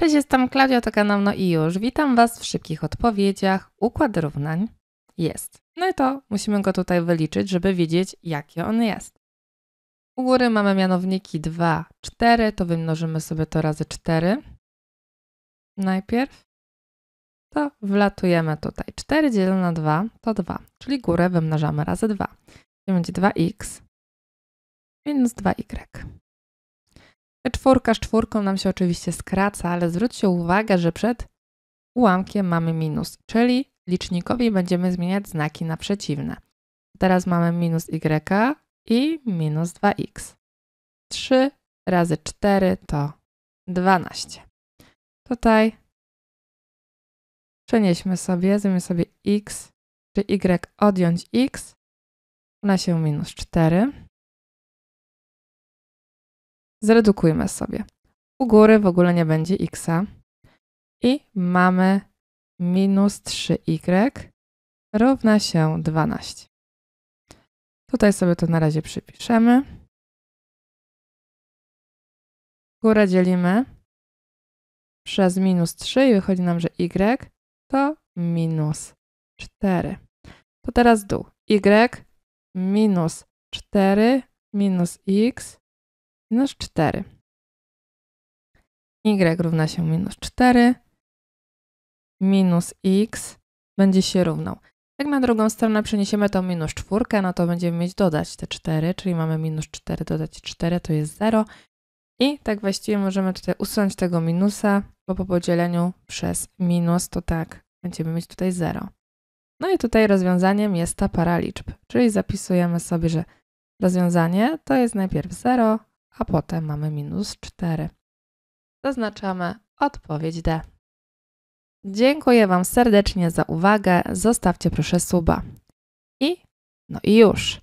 Cześć, jestem Klaudia, to kanał i już. Witam Was w szybkich odpowiedziach. Układ równań jest. No i to musimy go tutaj wyliczyć, żeby wiedzieć, jaki on jest. U góry mamy mianowniki 2, 4, to wymnożymy sobie to razy 4. Najpierw to wlatujemy tutaj. 4 dzielone na 2 to 2, czyli górę wymnażamy razy 2. To będzie 2x minus 2y. Czwórka z czwórką nam się oczywiście skraca, ale zwróćcie uwagę, że przed ułamkiem mamy minus, czyli licznikowi będziemy zmieniać znaki na przeciwne. Teraz mamy minus y i minus 2x. 3 razy 4 to 12. Tutaj przenieśmy sobie, zamiast sobie x czy y odjąć x, na się minus 4 zredukujmy sobie. U góry w ogóle nie będzie x i mamy minus 3y y równa się 12. Tutaj sobie to na razie przypiszemy. Górę dzielimy przez minus 3 i wychodzi nam, że y to minus 4. To teraz dół. y minus 4 minus x minus 4. Y równa się minus 4 minus x będzie się równał. Jak na drugą stronę przeniesiemy tą minus 4, no to będziemy mieć dodać te 4, czyli mamy minus 4 dodać 4 to jest 0. I tak właściwie możemy tutaj usunąć tego minusa, bo po podzieleniu przez minus to tak będziemy mieć tutaj 0. No i tutaj rozwiązaniem jest ta para liczb, czyli zapisujemy sobie, że rozwiązanie to jest najpierw 0, a potem mamy minus 4. Zaznaczamy odpowiedź D. Dziękuję Wam serdecznie za uwagę. Zostawcie proszę suba. I no i już.